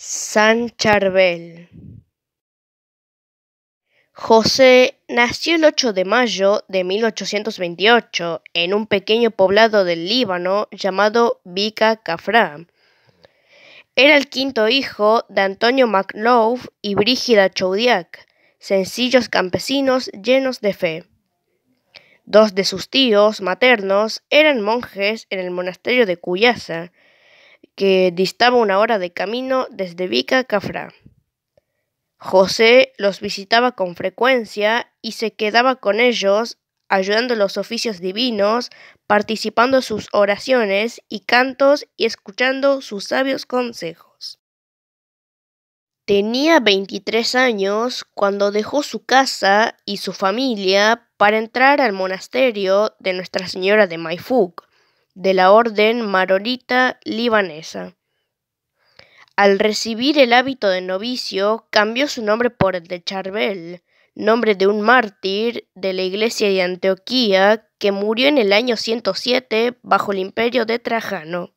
San Charbel. José nació el 8 de mayo de 1828 en un pequeño poblado del Líbano llamado Bika Cafra. Era el quinto hijo de Antonio MacLouf y Brígida Chaudiac, sencillos campesinos llenos de fe. Dos de sus tíos maternos eran monjes en el monasterio de Cuyasa, que distaba una hora de camino desde Vica Cafra. José los visitaba con frecuencia y se quedaba con ellos, ayudando los oficios divinos, participando sus oraciones y cantos y escuchando sus sabios consejos. Tenía 23 años cuando dejó su casa y su familia para entrar al monasterio de Nuestra Señora de Maifug de la orden maronita libanesa. Al recibir el hábito de novicio, cambió su nombre por el de Charbel, nombre de un mártir de la iglesia de Antioquía que murió en el año 107 bajo el imperio de Trajano.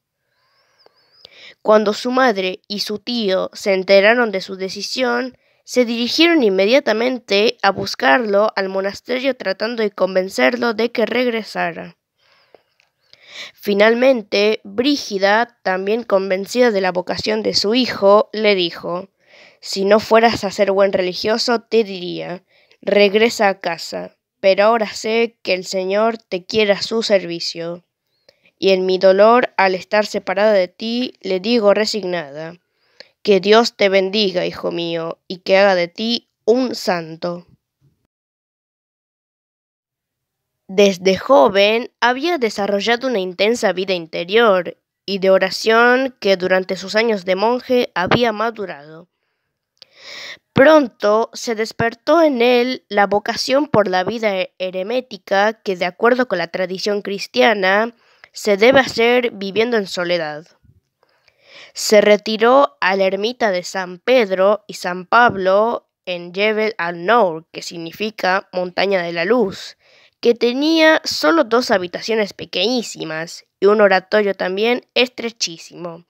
Cuando su madre y su tío se enteraron de su decisión, se dirigieron inmediatamente a buscarlo al monasterio tratando de convencerlo de que regresara. Finalmente, Brígida, también convencida de la vocación de su hijo, le dijo, Si no fueras a ser buen religioso, te diría, regresa a casa, pero ahora sé que el Señor te quiere a su servicio. Y en mi dolor, al estar separada de ti, le digo resignada, Que Dios te bendiga, hijo mío, y que haga de ti un santo. Desde joven había desarrollado una intensa vida interior y de oración que durante sus años de monje había madurado. Pronto se despertó en él la vocación por la vida hermética que, de acuerdo con la tradición cristiana, se debe hacer viviendo en soledad. Se retiró a la ermita de San Pedro y San Pablo en Jebel al nour que significa montaña de la luz, que tenía solo dos habitaciones pequeñísimas y un oratorio también estrechísimo.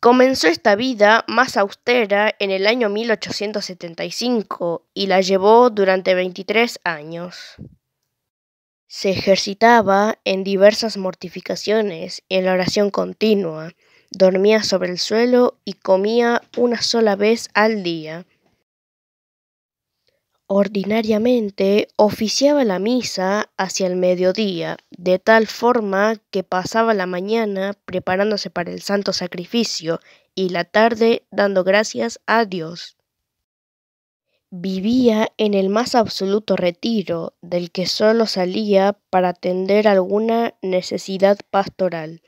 Comenzó esta vida más austera en el año 1875 y la llevó durante 23 años. Se ejercitaba en diversas mortificaciones y en la oración continua, dormía sobre el suelo y comía una sola vez al día. Ordinariamente oficiaba la misa hacia el mediodía, de tal forma que pasaba la mañana preparándose para el santo sacrificio y la tarde dando gracias a Dios. Vivía en el más absoluto retiro, del que solo salía para atender alguna necesidad pastoral.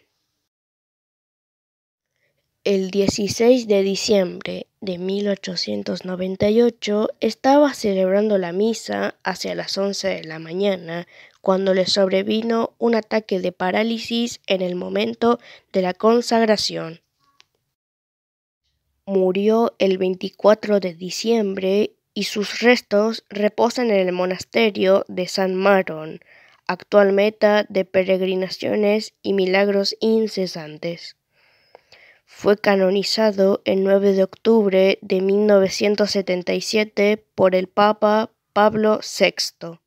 El 16 de diciembre de 1898 estaba celebrando la misa hacia las 11 de la mañana cuando le sobrevino un ataque de parálisis en el momento de la consagración. Murió el 24 de diciembre y sus restos reposan en el monasterio de San Marón, actual meta de peregrinaciones y milagros incesantes. Fue canonizado el 9 de octubre de 1977 por el Papa Pablo VI.